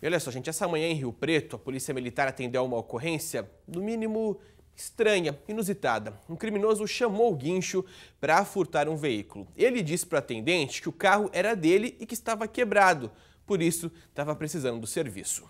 E olha só, gente, essa manhã em Rio Preto, a Polícia Militar atendeu a uma ocorrência, no mínimo estranha, inusitada. Um criminoso chamou o guincho para furtar um veículo. Ele disse para o atendente que o carro era dele e que estava quebrado, por isso estava precisando do serviço.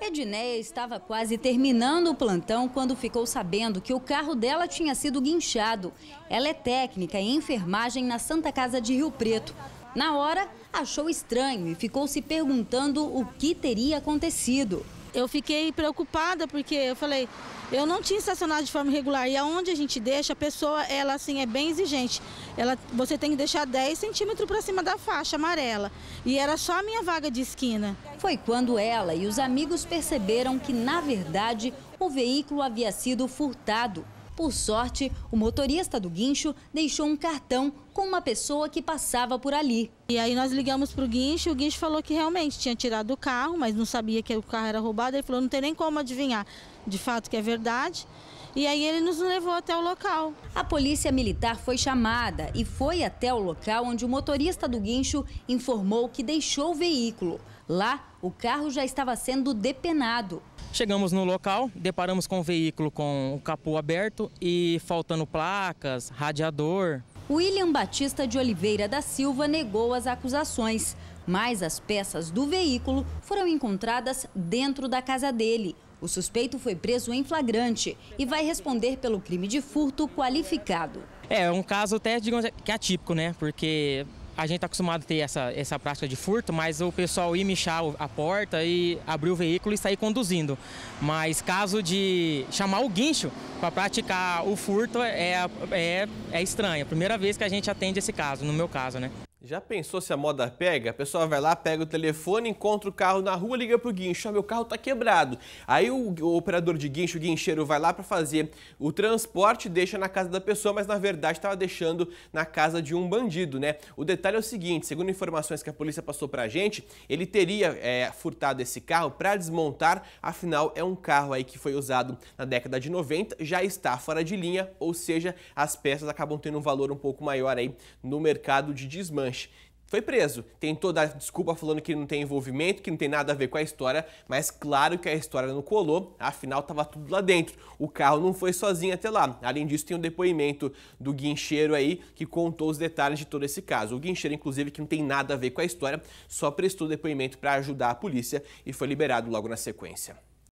Edneia estava quase terminando o plantão quando ficou sabendo que o carro dela tinha sido guinchado. Ela é técnica em enfermagem na Santa Casa de Rio Preto. Na hora, achou estranho e ficou se perguntando o que teria acontecido. Eu fiquei preocupada porque eu falei, eu não tinha estacionado de forma irregular. E aonde a gente deixa, a pessoa, ela assim, é bem exigente. Ela, você tem que deixar 10 centímetros para cima da faixa amarela. E era só a minha vaga de esquina. Foi quando ela e os amigos perceberam que, na verdade, o veículo havia sido furtado por sorte, o motorista do guincho deixou um cartão com uma pessoa que passava por ali. E aí nós ligamos para o guincho, o guincho falou que realmente tinha tirado o carro, mas não sabia que o carro era roubado. Ele falou, não tem nem como adivinhar de fato que é verdade. E aí ele nos levou até o local. A polícia militar foi chamada e foi até o local onde o motorista do guincho informou que deixou o veículo. Lá, o carro já estava sendo depenado. Chegamos no local, deparamos com o veículo com o capô aberto e faltando placas, radiador. William Batista de Oliveira da Silva negou as acusações, mas as peças do veículo foram encontradas dentro da casa dele. O suspeito foi preso em flagrante e vai responder pelo crime de furto qualificado. É um caso até, digamos, que atípico, né? Porque a gente está acostumado a ter essa, essa prática de furto, mas o pessoal ir mexer a porta e abrir o veículo e sair conduzindo. Mas caso de chamar o guincho para praticar o furto é, é, é estranho. É primeira vez que a gente atende esse caso, no meu caso, né? Já pensou se a moda pega? A pessoa vai lá, pega o telefone, encontra o carro na rua, liga pro guincho, ah, meu carro tá quebrado. Aí o, o operador de guincho, o guincheiro, vai lá para fazer o transporte, deixa na casa da pessoa, mas na verdade estava deixando na casa de um bandido, né? O detalhe é o seguinte, segundo informações que a polícia passou pra gente, ele teria é, furtado esse carro para desmontar, afinal é um carro aí que foi usado na década de 90, já está fora de linha, ou seja, as peças acabam tendo um valor um pouco maior aí no mercado de desmanche. Assange foi preso. tem toda a desculpa falando que não tem envolvimento, que não tem nada a ver com a história, mas claro que a história não colou, afinal estava tudo lá dentro. O carro não foi sozinho até lá. Além disso, tem o um depoimento do guincheiro aí que contou os detalhes de todo esse caso. O guincheiro, inclusive, que não tem nada a ver com a história, só prestou depoimento para ajudar a polícia e foi liberado logo na sequência.